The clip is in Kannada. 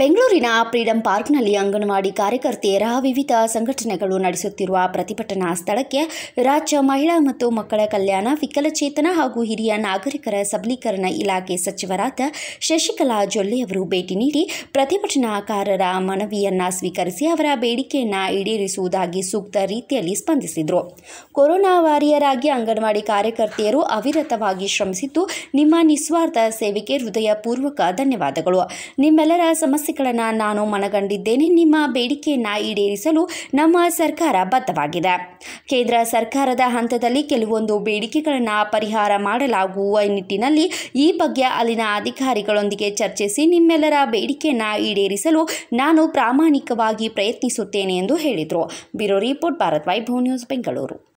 ಬೆಂಗಳೂರಿನ ಫ್ರೀಡಂ ಪಾರ್ಕ್ನಲ್ಲಿ ಅಂಗನವಾಡಿ ಕಾರ್ಯಕರ್ತೆಯರ ವಿವಿಧ ಸಂಘಟನೆಗಳು ನಡೆಸುತ್ತಿರುವ ಪ್ರತಿಭಟನಾ ಸ್ಥಳಕ್ಕೆ ರಾಜ್ಯ ಮಹಿಳಾ ಮತ್ತು ಮಕ್ಕಳ ಕಲ್ಯಾಣ ವಿಕಲಚೇತನ ಹಾಗೂ ಹಿರಿಯ ನಾಗರಿಕರ ಸಬಲೀಕರಣ ಇಲಾಖೆ ಸಚಿವರಾದ ಶಶಿಕಲಾ ಜೊಲ್ಲೆ ಅವರು ಭೇಟಿ ನೀಡಿ ಪ್ರತಿಭಟನಾಕಾರರ ಮನವಿಯನ್ನು ಸ್ವೀಕರಿಸಿ ಅವರ ಬೇಡಿಕೆಯನ್ನು ಈಡೇರಿಸುವುದಾಗಿ ಸೂಕ್ತ ರೀತಿಯಲ್ಲಿ ಸ್ಪಂದಿಸಿದರು ಕೊರೋನಾ ವಾರಿಯರಾಗಿ ಅಂಗನವಾಡಿ ಕಾರ್ಯಕರ್ತೆಯರು ಅವಿರತವಾಗಿ ಶ್ರಮಿಸಿದ್ದು ನಿಮ್ಮ ನಿಸ್ವಾರ್ಥ ಸೇವೆಗೆ ಹೃದಯಪೂರ್ವಕ ಧನ್ಯವಾದಗಳು ನಿಮ್ಮೆಲ್ಲರ ಸಮಸ್ಯೆ ಸಮಸ್ಯೆಗಳನ್ನು ನಾನು ಮನಗಂಡಿದ್ದೇನೆ ನಿಮ್ಮ ಬೇಡಿಕೆಯನ್ನು ಈಡೇರಿಸಲು ನಮ್ಮ ಸರ್ಕಾರ ಬದ್ಧವಾಗಿದೆ ಕೇಂದ್ರ ಸರ್ಕಾರದ ಹಂತದಲ್ಲಿ ಕೆಲವೊಂದು ಬೇಡಿಕೆಗಳನ್ನು ಪರಿಹಾರ ಮಾಡಲಾಗುವ ನಿಟ್ಟಿನಲ್ಲಿ ಈ ಬಗ್ಗೆ ಅಲ್ಲಿನ ಅಧಿಕಾರಿಗಳೊಂದಿಗೆ ಚರ್ಚಿಸಿ ನಿಮ್ಮೆಲ್ಲರ ಬೇಡಿಕೆಯನ್ನು ಈಡೇರಿಸಲು ನಾನು ಪ್ರಾಮಾಣಿಕವಾಗಿ ಪ್ರಯತ್ನಿಸುತ್ತೇನೆ ಎಂದು ಹೇಳಿದರು bureau report Bharat Vaibhav news Bengaluru